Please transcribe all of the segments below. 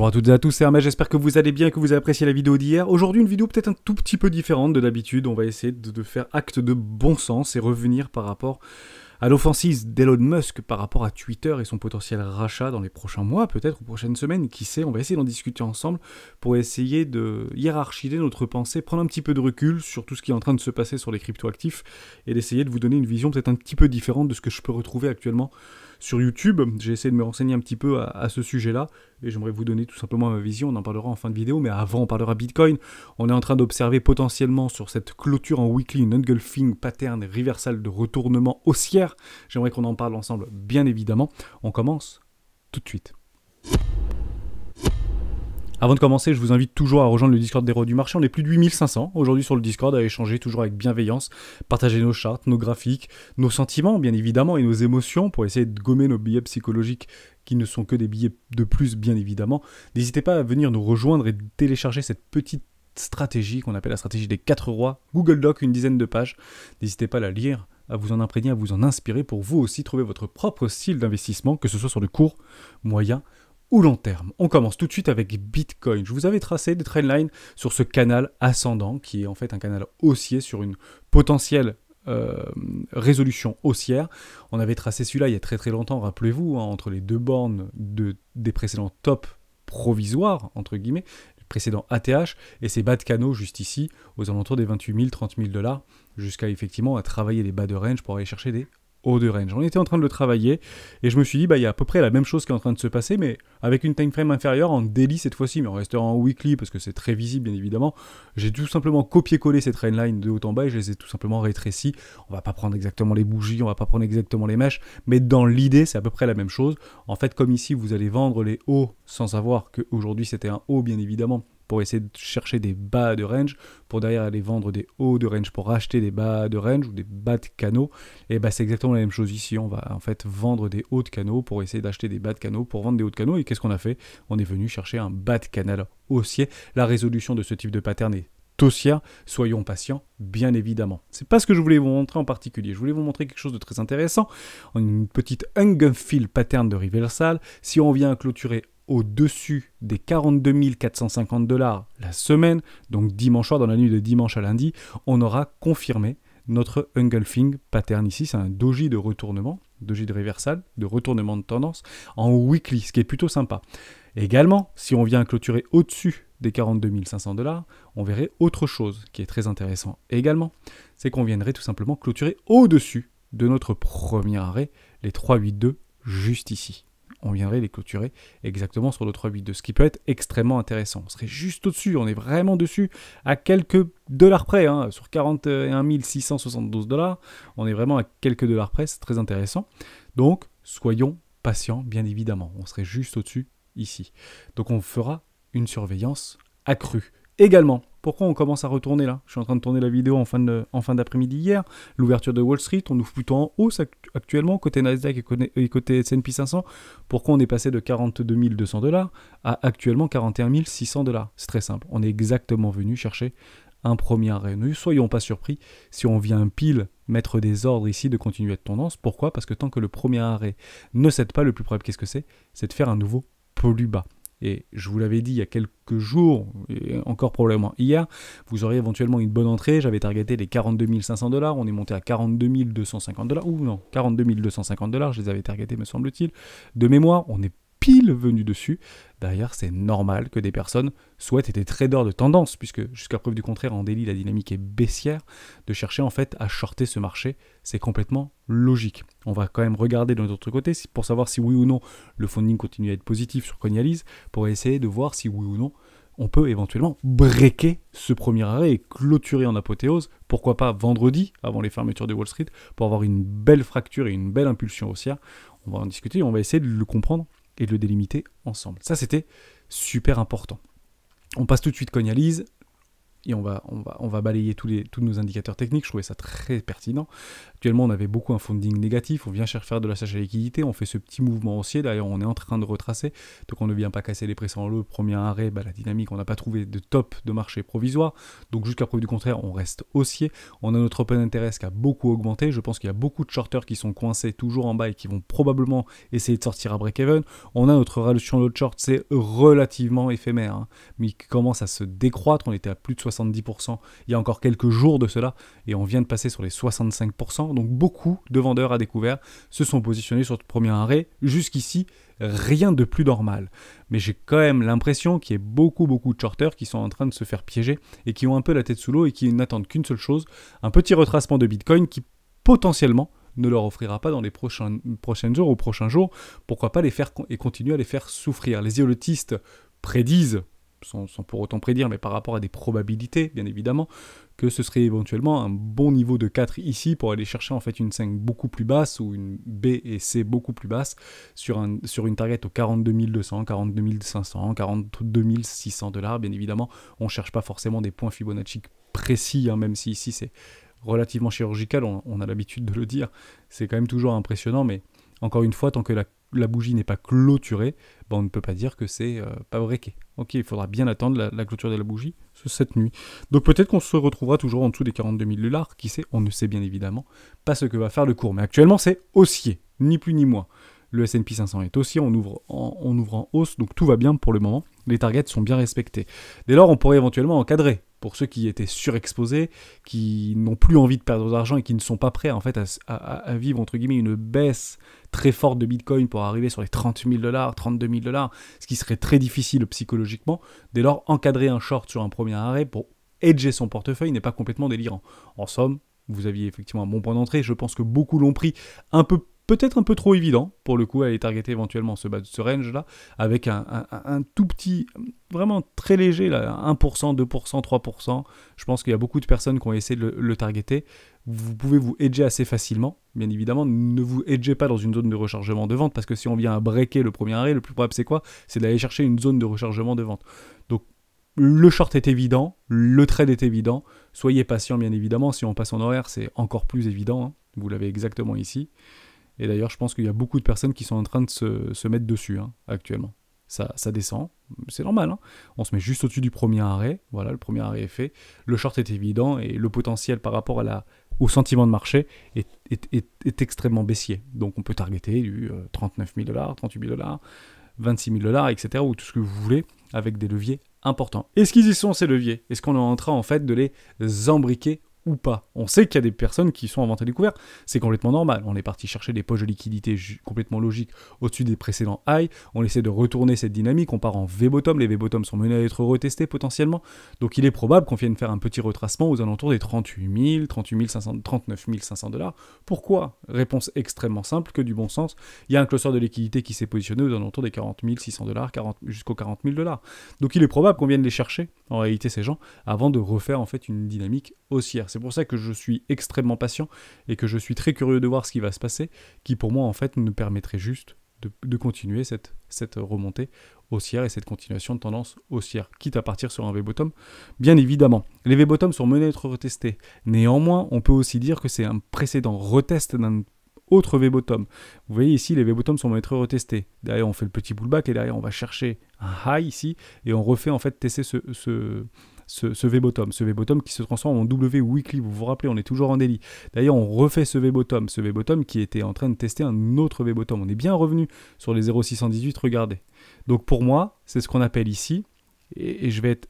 Bonjour à toutes et à tous, c'est Hermès, j'espère que vous allez bien et que vous avez apprécié la vidéo d'hier. Aujourd'hui une vidéo peut-être un tout petit peu différente de d'habitude, on va essayer de, faire acte de bon sens et revenir par rapport à l'offensive d'Elon Musk par rapport à Twitter et son potentiel rachat dans les prochains mois, peut-être, ou prochaines semaines, qui sait, on va essayer d'en discuter ensemble pour essayer de hiérarchiser notre pensée, prendre un petit peu de recul sur tout ce qui est en train de se passer sur les crypto-actifs et d'essayer de vous donner une vision peut-être un petit peu différente de ce que je peux retrouver actuellement sur YouTube. J'ai essayé de me renseigner un petit peu à, ce sujet-là et j'aimerais vous donner tout simplement ma vision. On en parlera en fin de vidéo, mais avant, on parlera Bitcoin. On est en train d'observer potentiellement sur cette clôture en weekly une engulfing pattern reversal de retournement haussière. J'aimerais qu'on en parle ensemble, bien évidemment. On commence tout de suite. Avant de commencer, je vous invite toujours à rejoindre le Discord des Rois du Marché. On est plus de 8500 aujourd'hui sur le Discord à échanger toujours avec bienveillance, partager nos chartes, nos graphiques, nos sentiments bien évidemment et nos émotions pour essayer de gommer nos billets psychologiques qui ne sont que des billets de plus bien évidemment. N'hésitez pas à venir nous rejoindre et télécharger cette petite stratégie qu'on appelle la stratégie des 4 rois, Google Doc, une dizaine de pages. N'hésitez pas à la lire, à vous en imprégner, à vous en inspirer pour vous aussi trouver votre propre style d'investissement, que ce soit sur le court, moyen ou long terme. On commence tout de suite avec Bitcoin. Je vous avais tracé des lines sur ce canal ascendant, qui est en fait un canal haussier sur une potentielle euh, résolution haussière. On avait tracé celui-là il y a très très longtemps, rappelez-vous, hein, entre les deux bornes de, des précédents top provisoires, entre guillemets, le précédent ATH, et ces bas de canaux juste ici, aux alentours des 28 000, 30 000 dollars, jusqu'à effectivement à travailler les bas de range pour aller chercher des de range. On était en train de le travailler et je me suis dit, bah, il y a à peu près la même chose qui est en train de se passer, mais avec une time frame inférieure en daily cette fois-ci, mais en restant en weekly parce que c'est très visible, bien évidemment. J'ai tout simplement copié-collé ces trendline de haut en bas et je les ai tout simplement rétrécis. On va pas prendre exactement les bougies, on va pas prendre exactement les mèches, mais dans l'idée, c'est à peu près la même chose. En fait, comme ici, vous allez vendre les hauts sans savoir qu'aujourd'hui c'était un haut, bien évidemment pour essayer de chercher des bas de range, pour derrière aller vendre des hauts de range, pour acheter des bas de range ou des bas de canaux. Et bah c'est exactement la même chose ici, on va en fait vendre des hauts de canaux pour essayer d'acheter des bas de canaux, pour vendre des hauts de canaux. Et qu'est-ce qu'on a fait On est venu chercher un bas de canal haussier. La résolution de ce type de pattern est haussière, soyons patients, bien évidemment. C'est pas ce que je voulais vous montrer en particulier. Je voulais vous montrer quelque chose de très intéressant, une petite un-guff-fill pattern de reversal. Si on vient clôturer au-dessus des 42 450 dollars la semaine, donc dimanche soir, dans la nuit de dimanche à lundi, on aura confirmé notre engulfing pattern. Ici, c'est un doji de retournement, doji de réversal, de retournement de tendance en weekly, ce qui est plutôt sympa. Également, si on vient clôturer au-dessus des 42 500 dollars, on verrait autre chose qui est très intéressant également, c'est qu'on viendrait tout simplement clôturer au-dessus de notre premier arrêt, les 382 juste ici on viendrait les clôturer exactement sur le 3,82, ce qui peut être extrêmement intéressant. On serait juste au-dessus, on est vraiment dessus, à quelques dollars près, hein, sur 41 672 dollars, on est vraiment à quelques dollars près, c'est très intéressant. Donc, soyons patients, bien évidemment, on serait juste au-dessus ici. Donc, on fera une surveillance accrue. Également, pourquoi on commence à retourner là Je suis en train de tourner la vidéo en fin, d'après-midi hier. L'ouverture de Wall Street, on ouvre plutôt en hausse actuellement, côté Nasdaq et côté, S&P 500. Pourquoi on est passé de 42 200 dollars à actuellement 41 600 dollars C'est très simple. On est exactement venu chercher un premier arrêt. ne Soyons pas surpris si on vient pile mettre des ordres ici de continuer de tendance. Pourquoi Parce que tant que le premier arrêt ne cède pas, le plus probable, qu'est-ce que c'est C'est de faire un nouveau plus bas et je vous l'avais dit il y a quelques jours, et encore probablement hier, vous aurez éventuellement une bonne entrée. J'avais targeté les 42 500 dollars, on est monté à 42 250 dollars, ou non, 42 250 dollars, je les avais targetés, me semble-t-il. De mémoire, on est pile venu dessus. D'ailleurs, c'est normal que des personnes souhaitent, être des traders de tendance, puisque jusqu'à preuve du contraire, en délit, la dynamique est baissière, de chercher en fait à shorter ce marché, c'est complètement logique. On va quand même regarder de notre côté pour savoir si oui ou non le funding continue à être positif sur Cognalise, pour essayer de voir si oui ou non on peut éventuellement breaker ce premier arrêt et clôturer en apothéose, pourquoi pas vendredi, avant les fermetures de Wall Street, pour avoir une belle fracture et une belle impulsion haussière. On va en discuter, on va essayer de le comprendre et de le délimiter ensemble. Ça, c'était super important. On passe tout de suite cognalise et on va, on va, balayer tous, les, tous nos indicateurs techniques. Je trouvais ça très pertinent. Actuellement, on avait beaucoup un funding négatif. On vient chercher faire de la à liquidité. On fait ce petit mouvement haussier. D'ailleurs, on est en train de retracer. Donc, on ne vient pas casser les pressants le Premier arrêt, bah, la dynamique, on n'a pas trouvé de top de marché provisoire. Donc, jusqu'à preuve du contraire, on reste haussier. On a notre open interest qui a beaucoup augmenté. Je pense qu'il y a beaucoup de shorters qui sont coincés toujours en bas et qui vont probablement essayer de sortir à break-even. On a notre ratio lot short. C'est relativement éphémère, hein. mais qui commence à se décroître. On était à plus de 70% il y a encore quelques jours de cela, et on vient de passer sur les 65%, donc beaucoup de vendeurs à découvert se sont positionnés sur ce premier arrêt. Jusqu'ici, rien de plus normal. Mais j'ai quand même l'impression qu'il y a beaucoup beaucoup de charters qui sont en train de se faire piéger et qui ont un peu la tête sous l'eau et qui n'attendent qu'une seule chose, un petit retracement de Bitcoin qui potentiellement ne leur offrira pas dans les prochains, prochains jours ou prochains jours, pourquoi pas les faire et continuer à les faire souffrir. Les iolotistes prédisent sans, pour autant prédire, mais par rapport à des probabilités, bien évidemment, que ce serait éventuellement un bon niveau de 4 ici pour aller chercher en fait une 5 beaucoup plus basse ou une B et C beaucoup plus basse sur, un, sur une target aux 42 200, 42 500, 42 600 dollars. Bien évidemment, on ne cherche pas forcément des points Fibonacci précis, hein, même si ici c'est relativement chirurgical, on a l'habitude de le dire. C'est quand même toujours impressionnant, mais encore une fois, tant que la la bougie n'est pas clôturée, ben, on ne peut pas dire que c'est euh, pas breaké. Ok, il faudra bien attendre la, la clôture de la bougie cette nuit. Donc peut-être qu'on se retrouvera toujours en dessous des 42 000 dollars, qui sait, on ne sait bien évidemment pas ce que va faire le cours. Mais actuellement, c'est haussier, ni plus ni moins. Le S&P 500 est aussi, on ouvre, en, hausse, donc tout va bien pour le moment. Les targets sont bien respectés. Dès lors, on pourrait éventuellement encadrer pour ceux qui étaient surexposés, qui n'ont plus envie de perdre d'argent et qui ne sont pas prêts en fait à, vivre entre guillemets une baisse très forte de Bitcoin pour arriver sur les 30 000 dollars, 32 000 dollars, ce qui serait très difficile psychologiquement. Dès lors, encadrer un short sur un premier arrêt pour edger son portefeuille n'est pas complètement délirant. En somme, vous aviez effectivement un bon point d'entrée. Je pense que beaucoup l'ont pris un peu peut-être un peu trop évident pour le coup à aller targeter éventuellement ce, range là avec un, tout petit vraiment très léger là 1% 2% 3% je pense qu'il y a beaucoup de personnes qui ont essayé de le, targeter vous pouvez vous hedger assez facilement bien évidemment ne vous edgez pas dans une zone de rechargement de vente parce que si on vient à breaker le premier arrêt le plus probable c'est quoi c'est d'aller chercher une zone de rechargement de vente donc le short est évident, le trade est évident. Soyez patient, bien évidemment. Si on passe en horaire, c'est encore plus évident. Hein. Vous l'avez exactement ici. Et d'ailleurs, je pense qu'il y a beaucoup de personnes qui sont en train de se, mettre dessus hein, actuellement. Ça, descend, c'est normal. Hein. On se met juste au-dessus du premier arrêt. Voilà, le premier arrêt est fait. Le short est évident et le potentiel par rapport au sentiment de marché est, extrêmement baissier. Donc on peut targeter du 39 euh, 000 dollars, 38 000 dollars, 26 000 dollars, etc. ou tout ce que vous voulez avec des leviers importants. Est-ce qu'ils y sont ces leviers Est-ce qu'on est en train en fait de les embriquer ou pas. On sait qu'il y a des personnes qui sont en vente à découvert, c'est complètement normal. On est parti chercher des poches de liquidité complètement logiques au-dessus des précédents highs, on essaie de retourner cette dynamique, on part en V-bottom, les V-bottom sont menés à être retestés potentiellement, donc il est probable qu'on vienne faire un petit retracement aux alentours des 38 000, 38 500, 39 500 dollars. Pourquoi Réponse extrêmement simple, que du bon sens. Il y a un cluster de liquidité qui s'est positionné aux alentours des 40 600 dollars, jusqu'aux 40 000 dollars. Donc il est probable qu'on vienne les chercher, en réalité ces gens, avant de refaire en fait une dynamique haussière. C'est pour ça que je suis extrêmement patient et que je suis très curieux de voir ce qui va se passer, qui pour moi en fait nous permettrait juste de, continuer cette, cette remontée haussière et cette continuation de tendance haussière, quitte à partir sur un V-bottom, bien évidemment. Les V-bottoms sont menés à être retestés. Néanmoins, on peut aussi dire que c'est un précédent retest d'un autre V-bottom. Vous voyez ici, les V-bottoms sont menés être retestés. Derrière, on fait le petit pullback et derrière, on va chercher un high ici et on refait en fait tester ce, ce, ce, V-bottom. Ce V-bottom qui se transforme en W weekly. Vous vous rappelez, on est toujours en délit. D'ailleurs, on refait ce V-bottom. Ce V-bottom qui était en train de tester un autre V-bottom. On est bien revenu sur les 0,618. Regardez. Donc pour moi, c'est ce qu'on appelle ici. Et, je vais être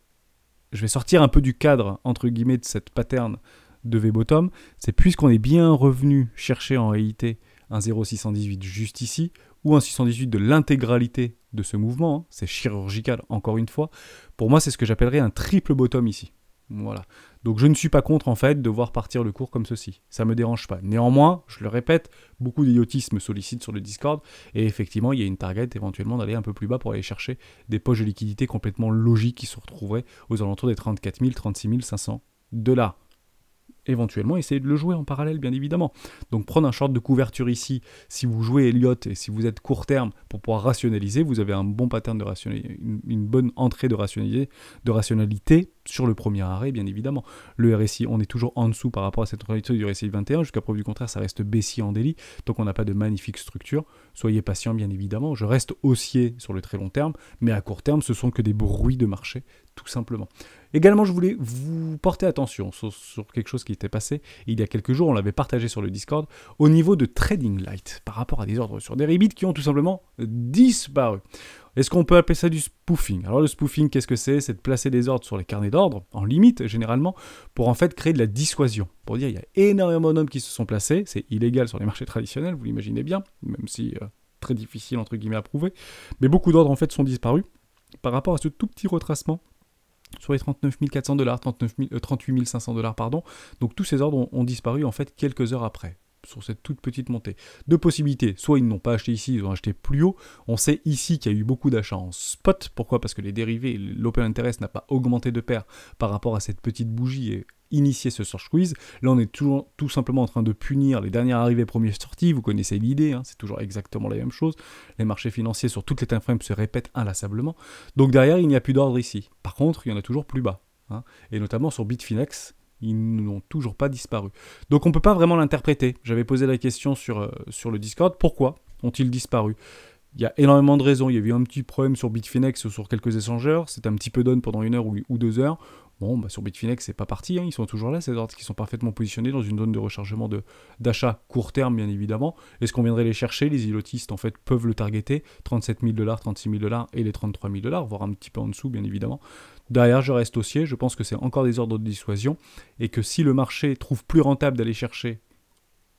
je vais sortir un peu du cadre, entre guillemets, de cette pattern de V-bottom, c'est puisqu'on est bien revenu chercher en réalité un 0,618 juste ici, ou un 618 de l'intégralité de ce mouvement, hein, c'est chirurgical encore une fois, pour moi c'est ce que j'appellerais un triple bottom ici. Voilà. Donc je ne suis pas contre en fait de voir partir le cours comme ceci. Ça ne me dérange pas. Néanmoins, je le répète, beaucoup me sollicitent sur le Discord et effectivement, il y a une target éventuellement d'aller un peu plus bas pour aller chercher des poches de liquidité complètement logiques qui se retrouveraient aux alentours des 34 000, 36 500 dollars éventuellement essayer de le jouer en parallèle, bien évidemment. Donc prendre un short de couverture ici, si vous jouez Elliott et si vous êtes court terme pour pouvoir rationaliser, vous avez un bon pattern de rationalité, une, bonne entrée de, de rationalité sur le premier arrêt, bien évidemment. Le RSI, on est toujours en dessous par rapport à cette réalité du RSI 21, jusqu'à preuve du contraire, ça reste baissier en délit, donc on n'a pas de magnifique structure. Soyez patient, bien évidemment. Je reste haussier sur le très long terme, mais à court terme, ce sont que des bruits de marché, tout simplement. Également, je voulais vous porter attention sur, quelque chose qui était passé il y a quelques jours, on l'avait partagé sur le Discord, au niveau de Trading Light par rapport à des ordres sur des rebits qui ont tout simplement disparu. Est-ce qu'on peut appeler ça du spoofing Alors le spoofing, qu'est-ce que c'est C'est de placer des ordres sur les carnets d'ordre, en limite généralement, pour en fait créer de la dissuasion. Pour dire, il y a énormément d'hommes qui se sont placés, c'est illégal sur les marchés traditionnels, vous l'imaginez bien, même si euh, très difficile entre guillemets à prouver, mais beaucoup d'ordres en fait sont disparus par rapport à ce tout petit retracement sur les 39 400 dollars, 38 500 euh, dollars, pardon. Donc tous ces ordres ont, disparu en fait quelques heures après sur cette toute petite montée. Deux possibilités, soit ils n'ont pas acheté ici, ils ont acheté plus haut. On sait ici qu'il y a eu beaucoup d'achats en spot. Pourquoi Parce que les dérivés, l'open interest n'a pas augmenté de pair par rapport à cette petite bougie et initier ce search quiz. Là, on est toujours tout simplement en train de punir les dernières arrivées, premières sorties. Vous connaissez l'idée, hein, c'est toujours exactement la même chose. Les marchés financiers sur toutes les timeframes se répètent inlassablement. Donc derrière, il n'y a plus d'ordre ici. Par contre, il y en a toujours plus bas. Hein. et notamment sur Bitfinex, ils n'ont toujours pas disparu. Donc on ne peut pas vraiment l'interpréter. J'avais posé la question sur, euh, sur le Discord, pourquoi ont-ils disparu il y a énormément de raisons. Il y a eu un petit problème sur Bitfinex ou sur quelques échangeurs. C'est un petit peu donne pendant une heure ou, deux heures. Bon, bah, sur Bitfinex, c'est pas parti, hein, ils sont toujours là, ces ordres qui sont parfaitement positionnés dans une zone de rechargement d'achat court terme, bien évidemment. Est-ce qu'on viendrait les chercher Les îlotistes, en fait, peuvent le targeter, 37 000 dollars, 36 000 dollars et les 33 000 dollars, voire un petit peu en dessous, bien évidemment. Derrière, je reste haussier, je pense que c'est encore des ordres de dissuasion, et que si le marché trouve plus rentable d'aller chercher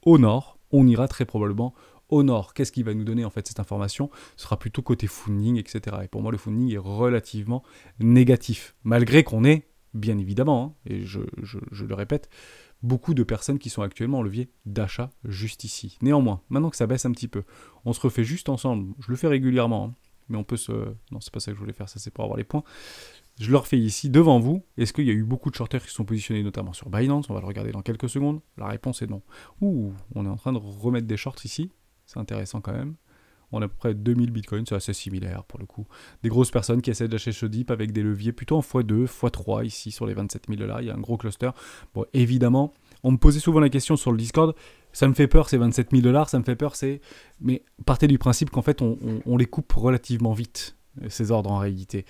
au nord, on ira très probablement au nord. Qu'est-ce qui va nous donner en fait cette information Ce sera plutôt côté funding, etc. Et pour moi, le funding est relativement négatif, malgré qu'on ait bien évidemment, hein, et je, le répète, beaucoup de personnes qui sont actuellement en levier d'achat juste ici. Néanmoins, maintenant que ça baisse un petit peu, on se refait juste ensemble. Je le fais régulièrement, hein, mais on peut se. Non, c'est pas ça que je voulais faire, ça c'est pour avoir les points. Je le refais ici devant vous. Est-ce qu'il y a eu beaucoup de shorters qui sont positionnés notamment sur Binance On va le regarder dans quelques secondes. La réponse est non. Ouh, on est en train de remettre des shorts ici. C'est intéressant quand même on a à peu près 2000 bitcoins, c'est assez similaire pour le coup. Des grosses personnes qui essaient d'acheter ce dip avec des leviers plutôt en x2, x3 ici sur les 27 000 dollars, il y a un gros cluster. Bon, évidemment, on me posait souvent la question sur le Discord, ça me fait peur ces 27 000 dollars, ça me fait peur c'est... Mais partez du principe qu'en fait on les coupe relativement vite, ces ordres en réalité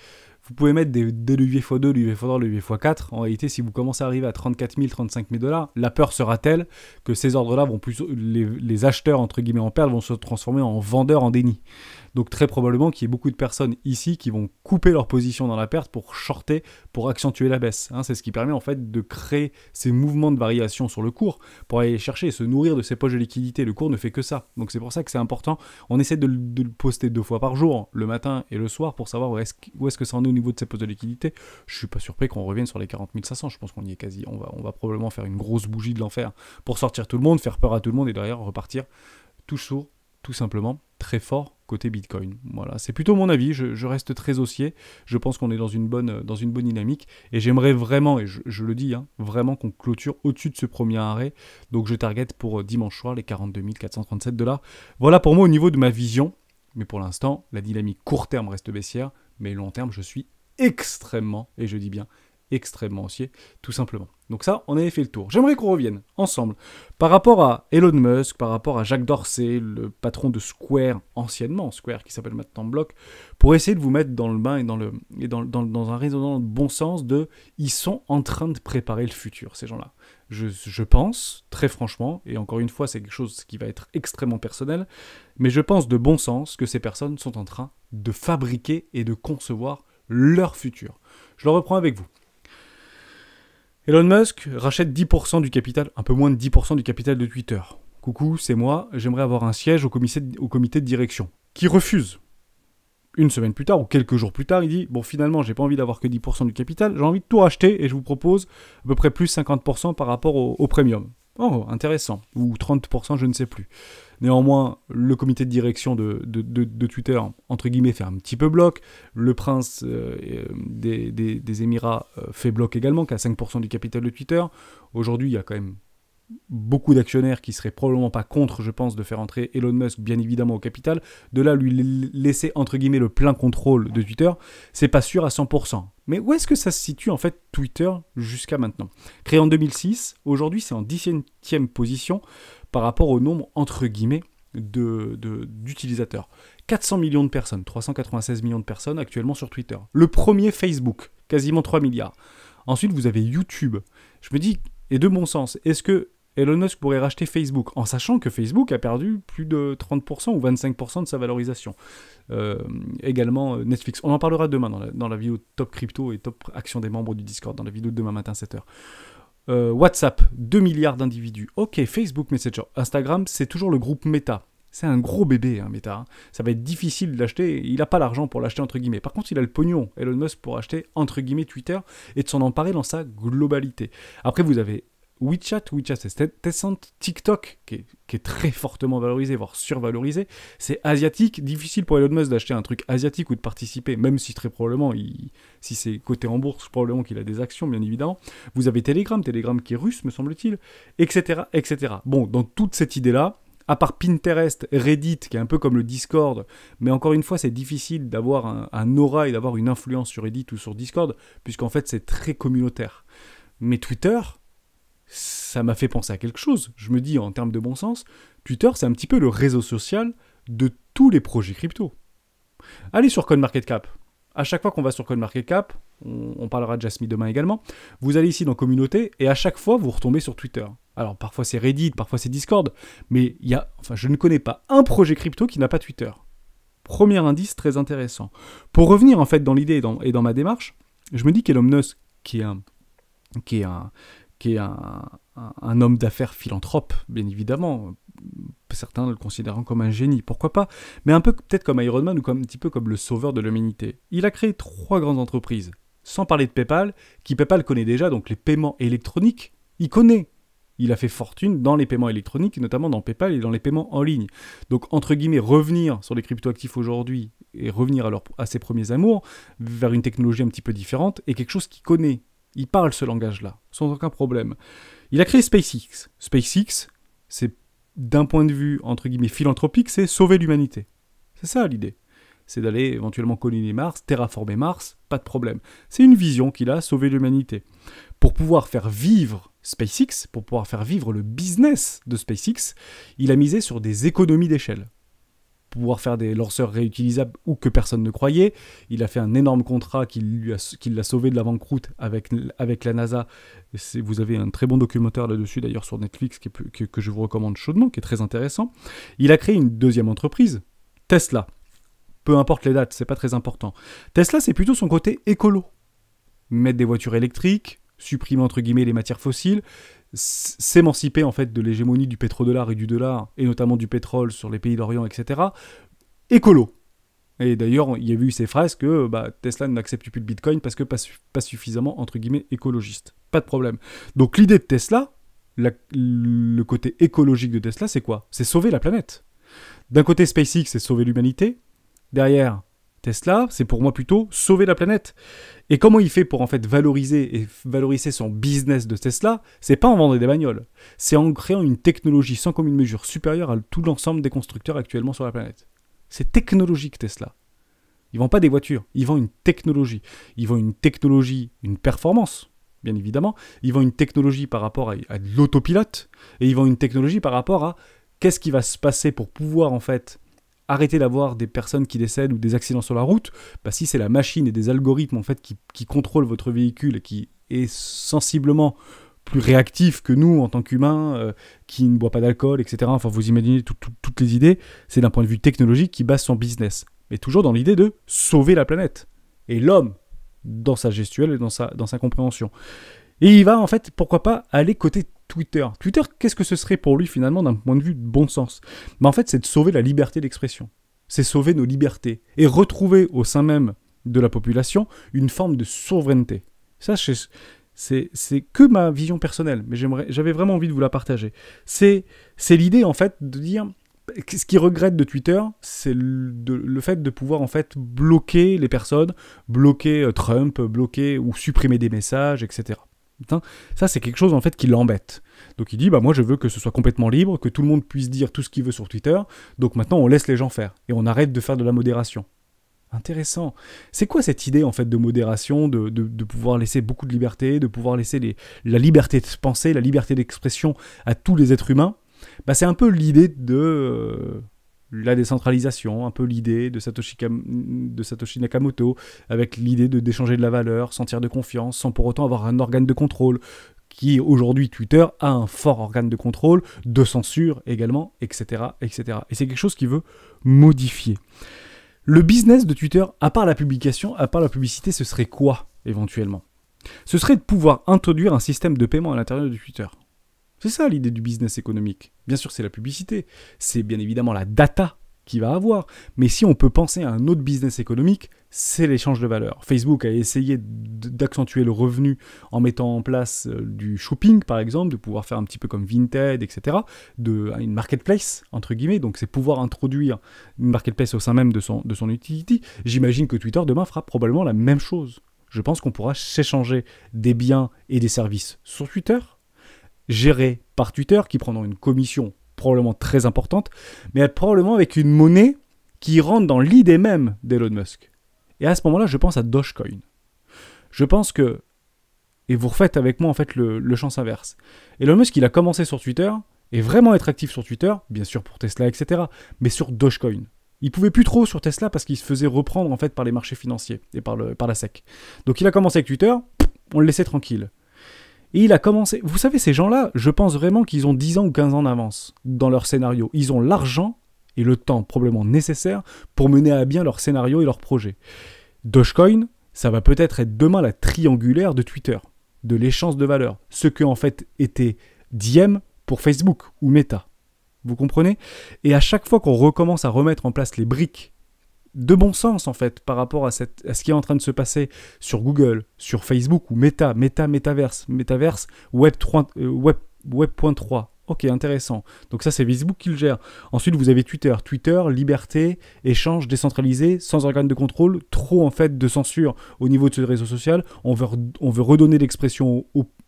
vous pouvez mettre des, des leviers x2, leviers x3, leviers x4. En réalité, si vous commencez à arriver à 34 000, 35 000 dollars, la peur sera telle que ces ordres-là vont plus. Les, acheteurs, entre guillemets, en perles vont se transformer en vendeurs en déni. Donc très probablement qu'il y ait beaucoup de personnes ici qui vont couper leur position dans la perte pour shorter, pour accentuer la baisse. Hein. c'est ce qui permet en fait de créer ces mouvements de variation sur le cours pour aller chercher et se nourrir de ces poches de liquidité. Le cours ne fait que ça. Donc c'est pour ça que c'est important. On essaie de, le poster deux fois par jour, le matin et le soir, pour savoir où est-ce que ça en est au niveau de ces poches de liquidité. Je suis pas surpris qu'on revienne sur les 40 500. Je pense qu'on y est quasi. On va, on va probablement faire une grosse bougie de l'enfer pour sortir tout le monde, faire peur à tout le monde et derrière repartir tout sourd, tout simplement, très fort côté Bitcoin. Voilà, c'est plutôt mon avis, je, reste très haussier, je pense qu'on est dans une, bonne, dans une bonne dynamique, et j'aimerais vraiment, et je, le dis, hein, vraiment qu'on clôture au-dessus de ce premier arrêt, donc je target pour euh, dimanche soir les 42 437 dollars. Voilà pour moi au niveau de ma vision, mais pour l'instant, la dynamique court terme reste baissière, mais long terme, je suis extrêmement, et je dis bien extrêmement haussier, tout simplement. Donc ça, on avait fait le tour. J'aimerais qu'on revienne ensemble par rapport à Elon Musk, par rapport à Jacques Dorsey, le patron de Square, anciennement Square, qui s'appelle maintenant Block, pour essayer de vous mettre dans le bain et dans, le, et dans, dans, dans un raisonnement de bon sens de ils sont en train de préparer le futur, ces gens-là. Je, je, pense, très franchement, et encore une fois, c'est quelque chose qui va être extrêmement personnel, mais je pense de bon sens que ces personnes sont en train de fabriquer et de concevoir leur futur. Je le reprends avec vous. Elon Musk rachète 10% du capital, un peu moins de 10% du capital de Twitter. Coucou, c'est moi, j'aimerais avoir un siège au comité, de direction. Qui refuse. Une semaine plus tard ou quelques jours plus tard, il dit Bon, finalement, j'ai pas envie d'avoir que 10% du capital, j'ai envie de tout racheter et je vous propose à peu près plus 50% par rapport au premium. Oh, intéressant. Ou 30%, je ne sais plus. Néanmoins, le comité de direction de, Twitter, entre guillemets, fait un petit peu bloc. Le prince euh, euh, des, Émirats euh, fait bloc également, qui a 5% du capital de Twitter. Aujourd'hui, il y a quand même beaucoup d'actionnaires qui seraient probablement pas contre, je pense, de faire entrer Elon Musk, bien évidemment, au capital, de là lui laisser, entre guillemets, le plein contrôle de Twitter, c'est pas sûr à 100%. Mais où est-ce que ça se situe, en fait, Twitter, jusqu'à maintenant Créé en 2006, aujourd'hui, c'est en 17e position par rapport au nombre, entre guillemets, d'utilisateurs. De, 400 millions de personnes, 396 millions de personnes actuellement sur Twitter. Le premier, Facebook, quasiment 3 milliards. Ensuite, vous avez YouTube. Je me dis, et de bon sens. Est-ce que Elon Musk pourrait racheter Facebook en sachant que Facebook a perdu plus de 30% ou 25% de sa valorisation euh, Également euh, Netflix. On en parlera demain dans la, vidéo top crypto et top action des membres du Discord, dans la vidéo de demain matin 7h. Euh, WhatsApp, 2 milliards d'individus. Ok, Facebook Messenger, Instagram, c'est toujours le groupe Meta. C'est un gros bébé, un hein, Meta. Ça va être difficile de l'acheter. Il n'a pas l'argent pour l'acheter, entre guillemets. Par contre, il a le pognon, Elon Musk, pour acheter, entre guillemets, Twitter et de s'en emparer dans sa globalité. Après, vous avez WeChat, WeChat c'est TikTok, qui est, très fortement valorisé, voire survalorisé, c'est asiatique, difficile pour Elon Musk d'acheter un truc asiatique ou de participer, même si très probablement, si c'est côté en bourse, probablement qu'il a des actions, bien évidemment. Vous avez Telegram, Telegram qui est russe, me semble-t-il, etc., etc. Bon, dans toute cette idée-là, à part Pinterest, Reddit, qui est un peu comme le Discord, mais encore une fois, c'est difficile d'avoir un, aura et d'avoir une influence sur Reddit ou sur Discord, puisqu'en fait, c'est très communautaire. Mais Twitter, ça m'a fait penser à quelque chose. Je me dis, en termes de bon sens, Twitter, c'est un petit peu le réseau social de tous les projets crypto. Allez sur CoinMarketCap, à chaque fois qu'on va sur CoinMarketCap, on, on parlera de Jasmine demain également, vous allez ici dans Communauté et à chaque fois vous retombez sur Twitter. Alors parfois c'est Reddit, parfois c'est Discord, mais il y a, enfin je ne connais pas un projet crypto qui n'a pas Twitter. Premier indice très intéressant. Pour revenir en fait dans l'idée et dans, ma démarche, je me dis qu'Elon Musk, qui est un, qui est un, qui est un, un homme d'affaires philanthrope, bien évidemment, certains le considérant comme un génie, pourquoi pas, mais un peu peut-être comme Iron Man ou comme, un petit peu comme le sauveur de l'humanité. Il a créé trois grandes entreprises, sans parler de PayPal, qui PayPal connaît déjà, donc les paiements électroniques, il connaît. Il a fait fortune dans les paiements électroniques, notamment dans PayPal et dans les paiements en ligne. Donc, entre guillemets, revenir sur les cryptoactifs aujourd'hui et revenir à, à ses premiers amours, vers une technologie un petit peu différente, est quelque chose qu'il connaît. Il parle ce langage-là, sans aucun problème. Il a créé SpaceX. SpaceX, c'est d'un point de vue, entre guillemets, philanthropique, c'est sauver l'humanité. C'est ça l'idée. C'est d'aller éventuellement coloniser Mars, terraformer Mars, pas de problème. C'est une vision qu'il a, sauver l'humanité. Pour pouvoir faire vivre SpaceX, pour pouvoir faire vivre le business de SpaceX, il a misé sur des économies d'échelle pouvoir faire des lanceurs réutilisables ou que personne ne croyait. Il a fait un énorme contrat qui lui a, l'a sauvé de la banqueroute avec, avec la NASA. Vous avez un très bon documentaire là-dessus d'ailleurs sur Netflix que, je vous recommande chaudement, qui est très intéressant. Il a créé une deuxième entreprise, Tesla. Peu importe les dates, c'est pas très important. Tesla, c'est plutôt son côté écolo. Mettre des voitures électriques, supprimer entre guillemets les matières fossiles, s'émanciper en fait de l'hégémonie du pétrodollar et du dollar, et notamment du pétrole sur les pays d'Orient, etc. Écolo. Et d'ailleurs, il y a eu ces phrases que bah, Tesla n'accepte plus de Bitcoin parce que pas, suffisamment, entre guillemets, écologiste. Pas de problème. Donc l'idée de Tesla, le côté écologique de Tesla, c'est quoi C'est sauver la planète. D'un côté, SpaceX, c'est sauver l'humanité. Derrière, Tesla, c'est pour moi plutôt sauver la planète. Et comment il fait pour en fait valoriser et valoriser son business de Tesla C'est pas en vendant des bagnoles, c'est en créant une technologie sans commune mesure supérieure à tout l'ensemble des constructeurs actuellement sur la planète. C'est technologique Tesla. Ils vendent pas des voitures, ils vendent une technologie. Ils vendent une technologie, une performance, bien évidemment. Ils vendent une technologie par rapport à, à l'autopilote et ils vendent une technologie par rapport à qu'est-ce qui va se passer pour pouvoir en fait arrêter d'avoir des personnes qui décèdent ou des accidents sur la route, bah, si c'est la machine et des algorithmes en fait qui, qui contrôlent votre véhicule et qui est sensiblement plus réactif que nous en tant qu'humains, euh, qui ne boit pas d'alcool, etc. Enfin, vous imaginez toutes les idées. C'est d'un point de vue technologique qui base son business, mais toujours dans l'idée de sauver la planète et l'homme dans sa gestuelle et dans sa, dans sa compréhension. Et il va en fait, pourquoi pas, aller côté Twitter. Twitter, qu'est-ce que ce serait pour lui finalement d'un point de vue de bon sens mais En fait, c'est de sauver la liberté d'expression. C'est sauver nos libertés et retrouver au sein même de la population une forme de souveraineté. Ça, c'est, que ma vision personnelle, mais j'avais vraiment envie de vous la partager. C'est, l'idée en fait de dire ce qu'il regrette de Twitter, c'est le, fait de pouvoir en fait bloquer les personnes, bloquer euh, Trump, bloquer ou supprimer des messages, etc ça c'est quelque chose en fait qui l'embête. Donc il dit bah moi je veux que ce soit complètement libre, que tout le monde puisse dire tout ce qu'il veut sur Twitter. Donc maintenant on laisse les gens faire et on arrête de faire de la modération. Intéressant. C'est quoi cette idée en fait de modération, de, pouvoir laisser beaucoup de liberté, de pouvoir laisser la liberté de penser, la liberté d'expression à tous les êtres humains bah, C'est un peu l'idée de, euh, la décentralisation, un peu l'idée de Satoshi, Nakamoto, avec l'idée de d'échanger de la valeur, sentir de confiance, sans pour autant avoir un organe de contrôle, qui aujourd'hui Twitter a un fort organe de contrôle, de censure également, etc. etc. Et c'est quelque chose qui veut modifier. Le business de Twitter, à part la publication, à part la publicité, ce serait quoi éventuellement Ce serait de pouvoir introduire un système de paiement à l'intérieur de Twitter. C'est ça l'idée du business économique. Bien sûr, c'est la publicité, c'est bien évidemment la data qui va avoir. Mais si on peut penser à un autre business économique, c'est l'échange de valeur. Facebook a essayé d'accentuer le revenu en mettant en place euh, du shopping, par exemple, de pouvoir faire un petit peu comme Vinted, etc., de une marketplace, entre guillemets. Donc, c'est pouvoir introduire une marketplace au sein même de son, de son utility. J'imagine que Twitter, demain, fera probablement la même chose. Je pense qu'on pourra s'échanger des biens et des services sur Twitter, géré par Twitter, qui prendront une commission probablement très importante, mais probablement avec une monnaie qui rentre dans l'idée même d'Elon Musk. Et à ce moment-là, je pense à Dogecoin. Je pense que, et vous refaites avec moi en fait le, le sens inverse. Elon Musk, il a commencé sur Twitter, et vraiment être actif sur Twitter, bien sûr pour Tesla, etc., mais sur Dogecoin. Il pouvait plus trop sur Tesla parce qu'il se faisait reprendre en fait par les marchés financiers et par, le, par la SEC. Donc il a commencé avec Twitter, on le laissait tranquille. Et il a commencé. Vous savez, ces gens-là, je pense vraiment qu'ils ont 10 ans ou 15 ans d'avance dans leur scénario. Ils ont l'argent et le temps probablement nécessaire pour mener à bien leur scénario et leur projet. Dogecoin, ça va peut-être être demain la triangulaire de Twitter, de l'échange de valeur, ce que en fait était Diem pour Facebook ou Meta. Vous comprenez Et à chaque fois qu'on recommence à remettre en place les briques de bon sens en fait par rapport à, ce qui est en train de se passer sur Google, sur Facebook ou Meta, Meta, Metaverse, Metaverse, Web 3, euh, Web, Web.3. Ok, intéressant. Donc ça, c'est Facebook qui le gère. Ensuite, vous avez Twitter. Twitter, liberté, échange décentralisé, sans organe de contrôle, trop en fait de censure au niveau de ce réseau social. On veut, on veut redonner l'expression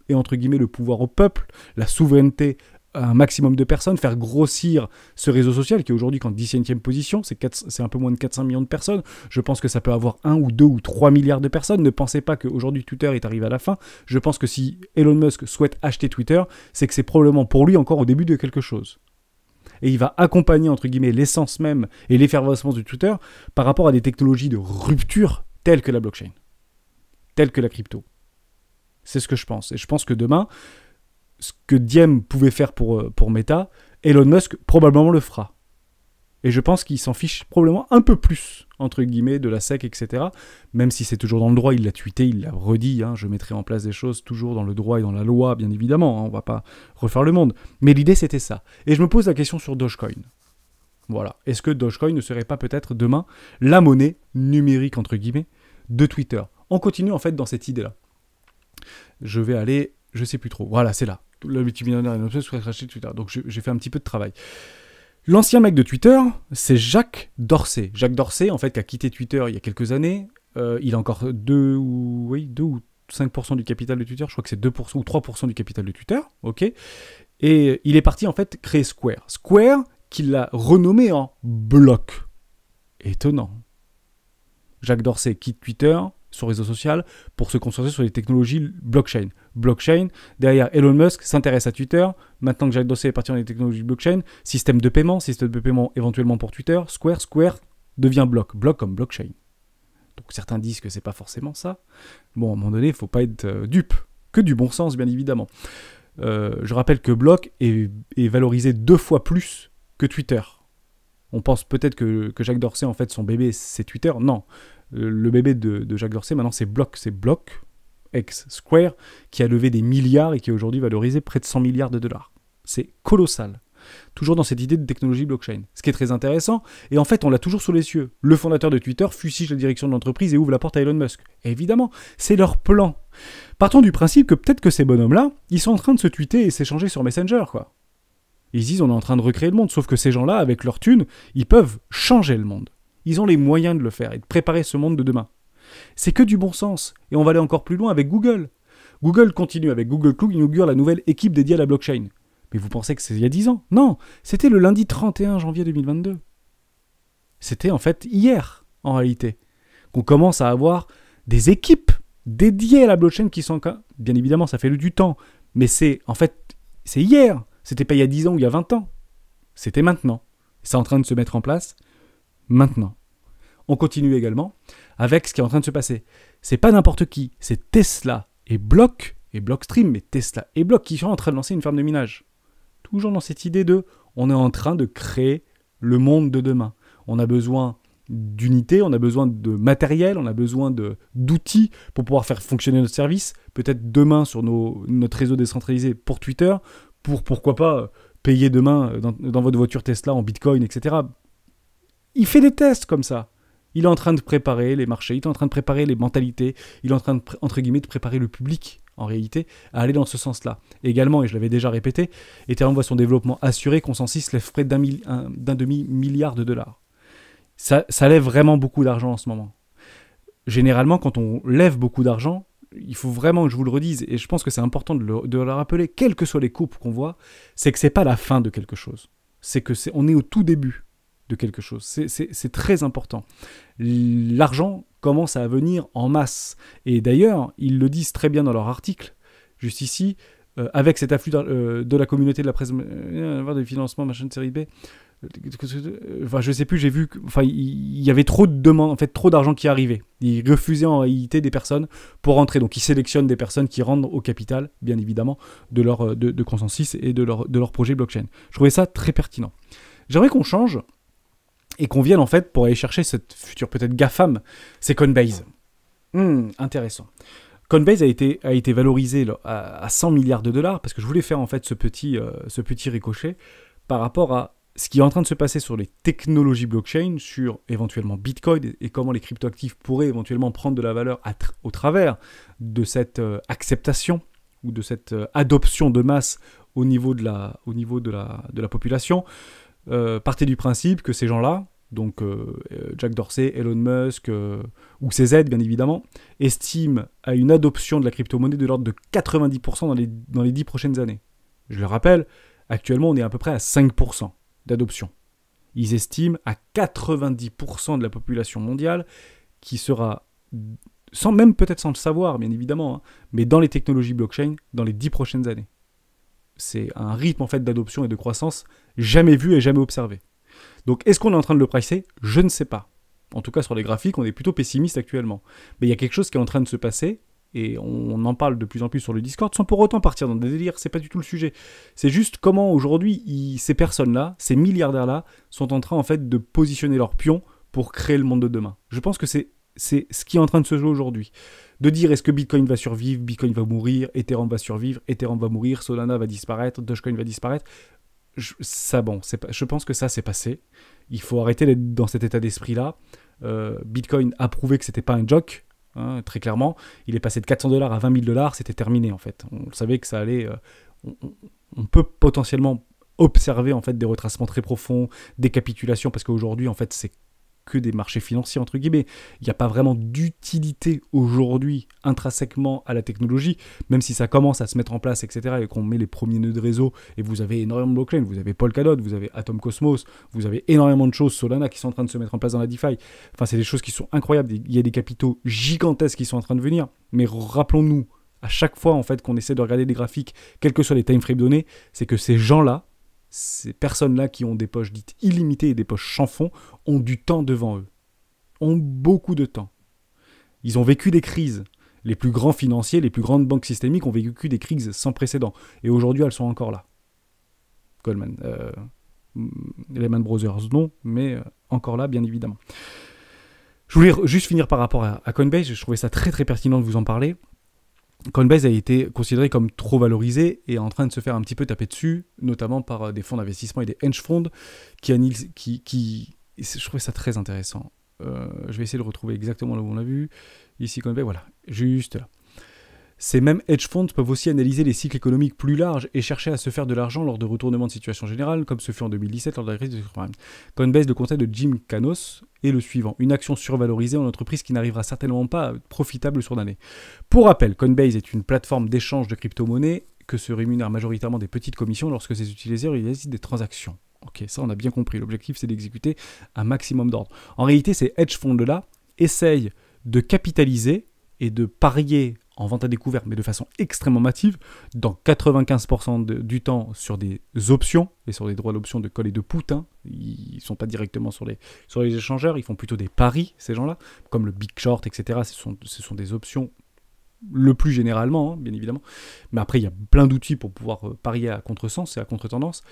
et entre guillemets le pouvoir au peuple, la souveraineté un maximum de personnes, faire grossir ce réseau social qui est aujourd'hui qu'en 17e position, c'est un peu moins de 400 millions de personnes. Je pense que ça peut avoir 1 ou 2 ou 3 milliards de personnes. Ne pensez pas qu'aujourd'hui Twitter est arrivé à la fin. Je pense que si Elon Musk souhaite acheter Twitter, c'est que c'est probablement pour lui encore au début de quelque chose. Et il va accompagner, entre guillemets, l'essence même et l'effervescence de Twitter par rapport à des technologies de rupture telles que la blockchain, telles que la crypto. C'est ce que je pense. Et je pense que demain, ce que Diem pouvait faire euh, pour, Meta, Elon Musk probablement le fera. Et je pense qu'il s'en fiche probablement un peu plus, entre guillemets, de la SEC, etc. Même si c'est toujours dans le droit, il l'a tweeté, il l'a redit, hein, je mettrai en place des choses toujours dans le droit et dans la loi, bien évidemment, on hein, on va pas refaire le monde. Mais l'idée, c'était ça. Et je me pose la question sur Dogecoin. Voilà. Est-ce que Dogecoin ne serait pas peut-être demain la monnaie numérique, entre guillemets, de Twitter On continue en fait dans cette idée-là. Je vais aller je sais plus trop. Voilà, c'est là. Le multimillionnaire Elon Musk craché de Twitter. Donc j'ai fait un petit peu de travail. L'ancien mec de Twitter, c'est Jacques Dorsey. Jacques Dorsey, en fait, qui a quitté Twitter il y a quelques années. Euh, il a encore 2 ou, oui, 2 ou 5% du capital de Twitter. Je crois que c'est 2% ou 3% du capital de Twitter. OK Et il est parti, en fait, créer Square. Square, qu'il a renommé en Bloc. Étonnant. Jacques Dorsey quitte Twitter, son réseau social pour se concentrer sur les technologies blockchain. Blockchain, derrière Elon Musk s'intéresse à Twitter, maintenant que Jacques Dorsey est parti dans les technologies blockchain, système de paiement, système de paiement éventuellement pour Twitter, Square, Square devient Block. Block comme blockchain. Donc certains disent que c'est pas forcément ça. Bon, à un moment donné, il faut pas être euh, dupe. Que du bon sens, bien évidemment. Euh, je rappelle que Block est, valorisé deux fois plus que Twitter. On pense peut-être que, Jacques Dorsey, en fait, son bébé, c'est Twitter. Non. Euh, le bébé de, Jacques Dorsey, maintenant c'est Block, c'est Block, ex-Square, qui a levé des milliards et qui est aujourd'hui valorisé près de 100 milliards de dollars. C'est colossal. Toujours dans cette idée de technologie blockchain. Ce qui est très intéressant, et en fait on l'a toujours sous les cieux. Le fondateur de Twitter fusige la direction de l'entreprise et ouvre la porte à Elon Musk. évidemment, c'est leur plan. Partons du principe que peut-être que ces bonhommes-là, ils sont en train de se tweeter et s'échanger sur Messenger, quoi. Ils disent on est en train de recréer le monde, sauf que ces gens-là, avec leur thune, ils peuvent changer le monde. Ils ont les moyens de le faire et de préparer ce monde de demain. C'est que du bon sens. Et on va aller encore plus loin avec Google. Google continue avec Google Cloud, inaugure la nouvelle équipe dédiée à la blockchain. Mais vous pensez que c'est il y a 10 ans Non, c'était le lundi 31 janvier 2022. C'était en fait hier, en réalité, qu'on commence à avoir des équipes dédiées à la blockchain qui sont... Bien évidemment, ça fait du temps, mais c'est en fait... C'est hier. C'était pas il y a 10 ans ou il y a 20 ans. C'était maintenant. C'est en train de se mettre en place maintenant. On continue également avec ce qui est en train de se passer. C'est pas n'importe qui, c'est Tesla et Block, et Blockstream, mais Tesla et Block qui sont en train de lancer une ferme de minage. Toujours dans cette idée de on est en train de créer le monde de demain. On a besoin d'unités, on a besoin de matériel, on a besoin d'outils pour pouvoir faire fonctionner notre service, peut-être demain sur notre réseau décentralisé pour Twitter, pour pourquoi pas euh, payer demain euh, dans votre voiture Tesla en Bitcoin, etc il fait des tests comme ça. Il est en train de préparer les marchés, il est en train de préparer les mentalités, il est en train, de, entre guillemets, de préparer le public, en réalité, à aller dans ce sens-là. Également, et je l'avais déjà répété, Ethereum voit son développement assuré, Consensus lève près d'un demi-milliard de dollars. Ça, lève vraiment beaucoup d'argent en ce moment. Généralement, quand on lève beaucoup d'argent, il faut vraiment que je vous le redise, et je pense que c'est important de le, rappeler, quelles que soient les coupes qu'on voit, c'est que ce n'est pas la fin de quelque chose. C'est que c'est, on est au tout début de quelque chose. C'est très important. L'argent commence à venir en masse. Et d'ailleurs, ils le disent très bien dans leur article, juste ici, euh, avec cet afflux euh, de la communauté de la presse, de euh, des financements, machin de série B. Enfin, je sais plus, j'ai vu. Enfin, il y avait trop de demandes, en fait, trop d'argent qui arrivait. Ils refusaient en réalité des personnes pour rentrer. Donc, ils sélectionnent des personnes qui rendent au capital, bien évidemment, de leur de, de consensus et de leur, de leur projet blockchain. Je trouvais ça très pertinent. J'aimerais qu'on change et qu'on vienne en fait pour aller chercher cette future peut-être GAFAM, c'est Coinbase. Hmm, intéressant. Coinbase a été, a été valorisé à, 100 milliards de dollars parce que je voulais faire en fait ce petit, euh, ce petit ricochet par rapport à ce qui est en train de se passer sur les technologies blockchain, sur éventuellement Bitcoin et comment les cryptoactifs pourraient éventuellement prendre de la valeur au travers de cette euh, acceptation ou de cette euh, adoption de masse au niveau de la, au niveau de la, de la population. Euh, partez du principe que ces gens-là, donc euh, euh, Jack Dorsey, Elon Musk ou ou CZ bien évidemment, estiment à une adoption de la crypto-monnaie de l'ordre de 90% dans les, dans les 10 prochaines années. Je le rappelle, actuellement on est à peu près à 5% d'adoption. Ils estiment à 90% de la population mondiale qui sera, sans même peut-être sans le savoir bien évidemment, hein, mais dans les technologies blockchain dans les 10 prochaines années c'est un rythme en fait d'adoption et de croissance jamais vu et jamais observé. Donc est-ce qu'on est en train de le pricer Je ne sais pas. En tout cas sur les graphiques, on est plutôt pessimiste actuellement. Mais il y a quelque chose qui est en train de se passer et on en parle de plus en plus sur le Discord sans pour autant partir dans des délires, c'est pas du tout le sujet. C'est juste comment aujourd'hui ces personnes-là, ces milliardaires-là sont en train en fait de positionner leurs pions pour créer le monde de demain. Je pense que c'est c'est ce qui est en train de se jouer aujourd'hui de dire est-ce que Bitcoin va survivre, Bitcoin va mourir, Ethereum va survivre, Ethereum va mourir, Solana va disparaître, Dogecoin va disparaître. Je, ça, bon, je pense que ça s'est passé. Il faut arrêter d'être dans cet état d'esprit-là. Euh, Bitcoin a prouvé que c'était pas un joke, hein, très clairement. Il est passé de 400 dollars à 20 000 dollars, c'était terminé en fait. On savait que ça allait. Euh, on, on peut potentiellement observer en fait des retracements très profonds, des capitulations, parce qu'aujourd'hui en fait c'est que des marchés financiers, entre guillemets. Il n'y a pas vraiment d'utilité aujourd'hui intrinsèquement à la technologie, même si ça commence à se mettre en place, etc., et qu'on met les premiers nœuds de réseau, et vous avez énormément de blockchain, vous avez Polkadot, vous avez Atom Cosmos, vous avez énormément de choses, Solana, qui sont en train de se mettre en place dans la DeFi. Enfin, c'est des choses qui sont incroyables, il y a des capitaux gigantesques qui sont en train de venir, mais rappelons-nous, à chaque fois en fait qu'on essaie de regarder des graphiques, quels que soient les time donnés, c'est que ces gens-là, ces personnes-là qui ont des poches dites illimitées et des poches sans fond ont du temps devant eux. Ont beaucoup de temps. Ils ont vécu des crises. Les plus grands financiers, les plus grandes banques systémiques ont vécu des crises sans précédent. Et aujourd'hui, elles sont encore là. Goldman. Euh, Lehman Brothers, non, mais euh, encore là, bien évidemment. Je voulais juste finir par rapport à Coinbase. Je trouvais ça très très pertinent de vous en parler. Coinbase a été considéré comme trop valorisé et en train de se faire un petit peu taper dessus, notamment par euh, des fonds d'investissement et des hedge funds qui, annulent, qui, Je trouvais ça très intéressant. Euh, je vais essayer de retrouver exactement là où on l'a vu. Ici, Coinbase, voilà, juste là. Ces mêmes hedge funds peuvent aussi analyser les cycles économiques plus larges et chercher à se faire de l'argent lors de retournements de situation générale, comme ce fut en 2017 lors de la crise de Coinbase, le conseil de Jim Canos est le suivant une action survalorisée en entreprise qui n'arrivera certainement pas à être profitable sur l'année. Pour rappel, Coinbase est une plateforme d'échange de crypto-monnaies que se rémunèrent majoritairement des petites commissions lorsque ses utilisateurs réalisent des transactions. Ok, ça on a bien compris. L'objectif c'est d'exécuter un maximum d'ordres. En réalité, ces hedge funds-là essayent de capitaliser et de parier en vente à découvert, mais de façon extrêmement massive, dans 95% du temps sur des options, et sur des droits d'option de coller et de put. Hein. Ils ne sont pas directement sur les, sur les échangeurs, ils font plutôt des paris, ces gens-là, comme le big short, etc. Ce sont, ce sont des options le plus généralement, hein, bien évidemment. Mais après, il y a plein d'outils pour pouvoir euh, parier à contre sens et à contre-tendance.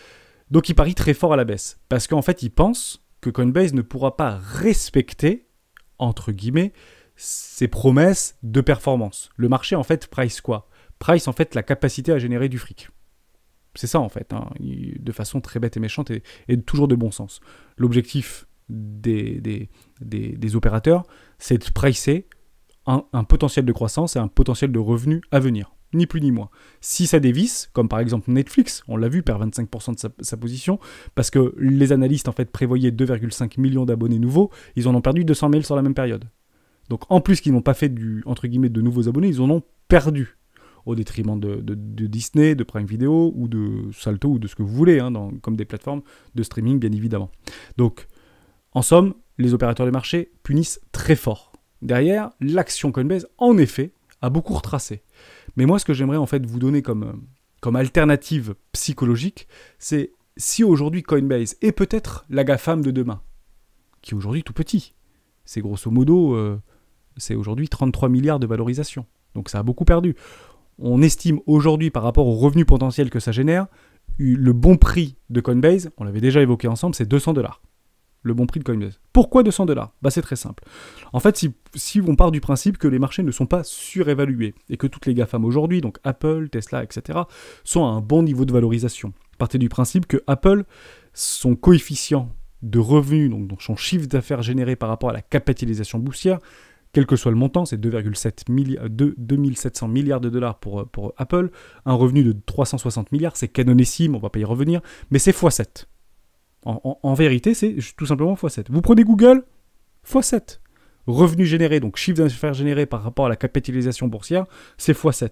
Donc ils parient très fort à la baisse, parce qu'en fait, ils pensent que Coinbase ne pourra pas respecter, entre guillemets, ses promesses de performance. Le marché, en fait, price quoi Price, en fait, la capacité à générer du fric. C'est ça, en fait, hein, de façon très bête et méchante et, toujours de bon sens. L'objectif des, des, des, opérateurs, c'est de pricer un, potentiel de croissance et un potentiel de revenus à venir. Ni plus ni moins. Si ça dévisse, comme par exemple Netflix, on l'a vu, perd 25% de sa, position, parce que les analystes en fait prévoyaient 2,5 millions d'abonnés nouveaux, ils en ont perdu 200 000 sur la même période. Donc en plus qu'ils n'ont pas fait du, entre guillemets, de nouveaux abonnés, ils en ont perdu au détriment de, Disney, de Prime Video ou de Salto ou de ce que vous voulez, hein, comme des plateformes de streaming bien évidemment. Donc, en somme, les opérateurs de marché punissent très fort. Derrière, l'action Coinbase, en effet, a beaucoup retracé. Mais moi, ce que j'aimerais en fait vous donner comme, euh, comme alternative psychologique, c'est si aujourd'hui Coinbase est peut-être la GAFAM de demain, qui est aujourd'hui tout petit, c'est grosso modo... Euh, c'est aujourd'hui 33 milliards de valorisation. Donc ça a beaucoup perdu. On estime aujourd'hui par rapport au revenu potentiel que ça génère, le bon prix de Coinbase, on l'avait déjà évoqué ensemble, c'est 200 dollars. Le bon prix de Coinbase. Pourquoi 200 dollars bah, C'est très simple. En fait, si, on part du principe que les marchés ne sont pas surévalués et que toutes les GAFAM aujourd'hui, donc Apple, Tesla, etc., sont à un bon niveau de valorisation, partez du principe que Apple, son coefficient de revenus, donc son chiffre d'affaires généré par rapport à la capitalisation boursière, quel que soit le montant, c'est 2,7 2, 2700 milliards de dollars pour, euh, pour Apple, un revenu de 360 milliards, c'est canonissime, on va pas y revenir, mais c'est x7. En, vérité, c'est tout simplement x7. Vous prenez Google, x7. Revenu généré, donc chiffre d'affaires généré par rapport à la capitalisation boursière, c'est x7.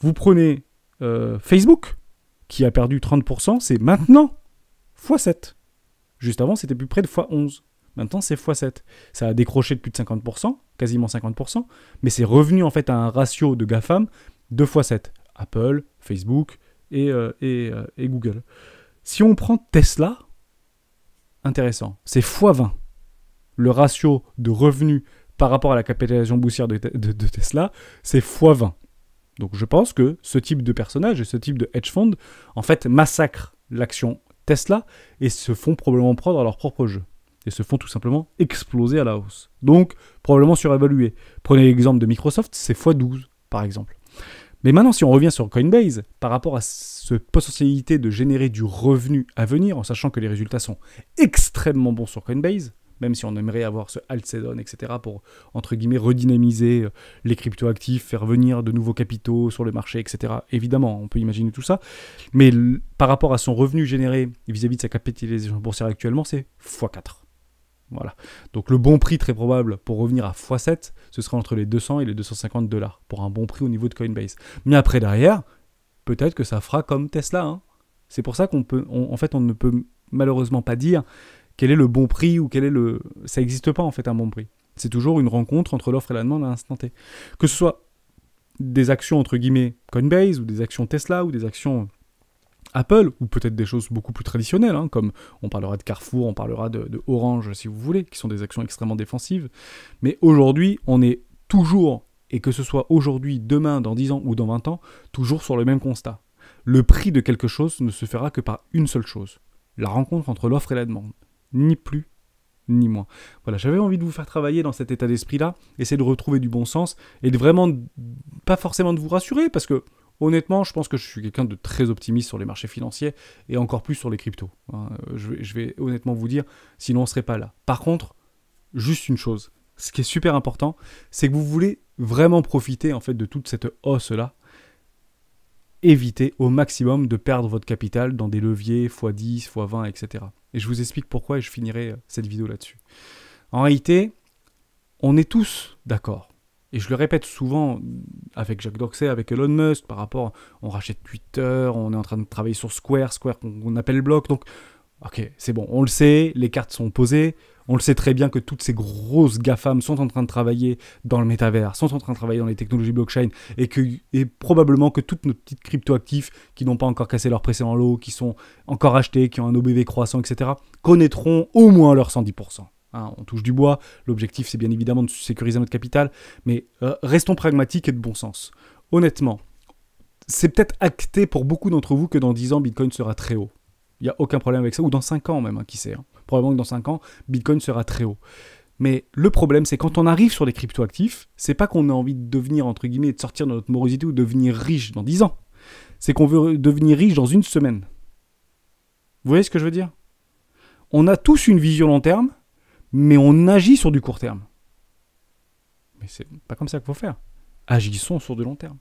Vous prenez euh, Facebook, qui a perdu 30%, c'est maintenant x7. Juste avant, c'était plus près de x11. Maintenant, c'est x7. Ça a décroché de plus de 50% quasiment 50%, mais c'est revenu en fait à un ratio de GAFAM 2 x 7. Apple, Facebook euh, euh, et, Google. Si on prend Tesla, intéressant, c'est x20 le ratio de revenus par rapport à la capitalisation boursière de, de Tesla, c'est x20. Donc je pense que ce type de personnage et ce type de hedge fund, en fait, massacrent l'action Tesla et se font probablement prendre à leur propre jeu et se font tout simplement exploser à la hausse. Donc, probablement surévalué Prenez l'exemple de Microsoft, c'est x12, par exemple. Mais maintenant, si on revient sur Coinbase, par rapport à cette possibilité de générer du revenu à venir, en sachant que les résultats sont extrêmement bons sur Coinbase, même si on aimerait avoir ce alt season, etc., pour, entre guillemets, redynamiser euh, les actifs, faire venir de nouveaux capitaux sur le marché, etc. Évidemment, on peut imaginer tout ça. Mais par rapport à son revenu généré vis à -vis de sa capitalisation boursière actuellement, c'est x4. Voilà. Donc le bon prix très probable pour revenir à x7, ce sera entre les 200 et les 250 dollars pour un bon prix au niveau de Coinbase. Mais après derrière, peut-être que ça fera comme Tesla. Hein. C'est pour ça qu'on peut, en fait, on ne peut malheureusement pas dire quel est le bon prix ou quel est le, ça n'existe pas en fait un bon prix. C'est toujours une rencontre entre l'offre et la demande à l'instant T. Que ce soit des actions entre guillemets Coinbase ou des actions Tesla ou des actions Apple, ou peut-être des choses beaucoup plus traditionnelles, hein, comme on parlera de Carrefour, on parlera de, de Orange si vous voulez, qui sont des actions extrêmement défensives. Mais aujourd'hui, on est toujours, et que ce soit aujourd'hui, demain, dans 10 ans ou dans 20 ans, toujours sur le même constat. Le prix de quelque chose ne se fera que par une seule chose, la rencontre entre l'offre et la demande, ni plus ni moins. Voilà, j'avais envie de vous faire travailler dans cet état d'esprit-là, essayer de retrouver du bon sens et de vraiment pas forcément de vous rassurer parce que Honnêtement, je pense que je suis quelqu'un de très optimiste sur les marchés financiers et encore plus sur les cryptos. Hein. Euh, je, vais, honnêtement vous dire, sinon on ne serait pas là. Par contre, juste une chose, ce qui est super important, c'est que vous voulez vraiment profiter en fait de toute cette hausse là. éviter au maximum de perdre votre capital dans des leviers x10, x20, etc. Et je vous explique pourquoi et je finirai euh, cette vidéo là-dessus. En réalité, on est tous d'accord et je le répète souvent avec Jacques Dorsey, avec Elon Musk, par rapport, on rachète Twitter, on est en train de travailler sur Square, Square qu'on appelle Block, donc ok, c'est bon, on le sait, les cartes sont posées, on le sait très bien que toutes ces grosses GAFAM sont en train de travailler dans le métavers, sont en train de travailler dans les technologies blockchain, et que et probablement que toutes nos petites crypto-actifs qui n'ont pas encore cassé leur précédent lot, qui sont encore achetés, qui ont un OBV croissant, etc., connaîtront au moins leur 110%. Hein, on touche du bois. L'objectif, c'est bien évidemment de sécuriser notre capital. Mais euh, restons pragmatiques et de bon sens. Honnêtement, c'est peut-être acté pour beaucoup d'entre vous que dans 10 ans, Bitcoin sera très haut. Il n'y a aucun problème avec ça. Ou dans 5 ans même, hein, qui sait. Hein. Probablement que dans 5 ans, Bitcoin sera très haut. Mais le problème, c'est quand on arrive sur les cryptoactifs, c'est pas qu'on a envie de devenir, entre guillemets, de sortir de notre morosité ou de devenir riche dans 10 ans. C'est qu'on veut devenir riche dans une semaine. Vous voyez ce que je veux dire On a tous une vision long terme, mais on agit sur du court terme. Mais c'est pas comme ça qu'il faut faire. Agissons sur du long terme.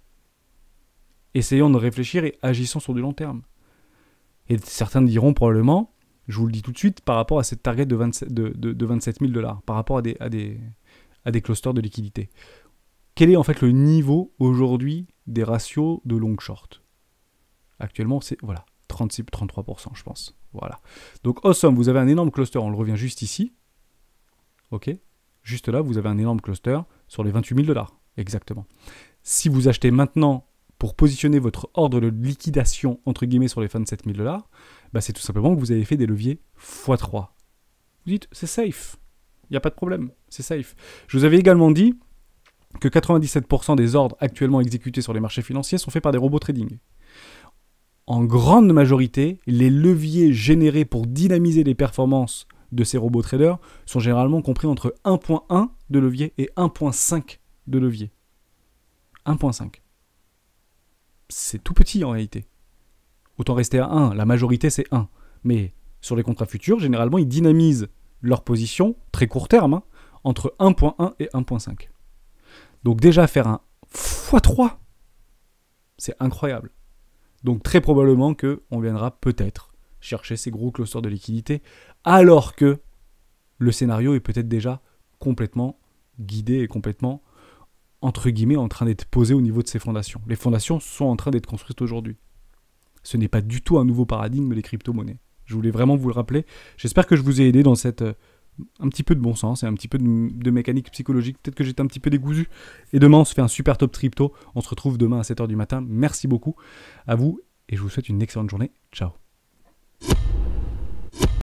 Essayons de réfléchir et agissons sur du long terme. Et certains diront probablement, je vous le dis tout de suite, par rapport à cette target de 27, de, 000 dollars, par rapport à des, clusters de liquidité. Quel est en fait le niveau aujourd'hui des ratios de long short Actuellement, c'est voilà, 36, 33%, je pense. Voilà. Donc, awesome, vous avez un énorme cluster, on le revient juste ici ok Juste là, vous avez un énorme cluster sur les 28 000 dollars, exactement. Si vous achetez maintenant pour positionner votre ordre de liquidation entre guillemets sur les 27 000 dollars, bah, c'est tout simplement que vous avez fait des leviers x3. Vous dites, c'est safe, il n'y a pas de problème, c'est safe. Je vous avais également dit que 97% des ordres actuellement exécutés sur les marchés financiers sont faits par des robots trading. En grande majorité, les leviers générés pour dynamiser les performances de ces robots traders sont généralement compris entre 1.1 de levier et 1.5 de levier. 1.5. C'est tout petit en réalité. Autant rester à 1, la majorité c'est 1. Mais sur les contrats futurs, généralement ils dynamisent leur position, très court terme, hein, entre 1.1 et 1.5. Donc déjà faire un x3, c'est incroyable. Donc très probablement qu'on viendra peut-être chercher ces gros clusters de liquidité alors que le scénario est peut-être déjà complètement guidé et complètement, entre guillemets, en train d'être posé au niveau de ses fondations. Les fondations sont en train d'être construites aujourd'hui. Ce n'est pas du tout un nouveau paradigme des crypto-monnaies. Je voulais vraiment vous le rappeler. J'espère que je vous ai aidé dans cette euh, un petit peu de bon sens et un petit peu de, mécanique psychologique. Peut-être que j'étais un petit peu dégousu. Et demain, on se fait un super top crypto. On se retrouve demain à 7h du matin. Merci beaucoup à vous et je vous souhaite une excellente journée. Ciao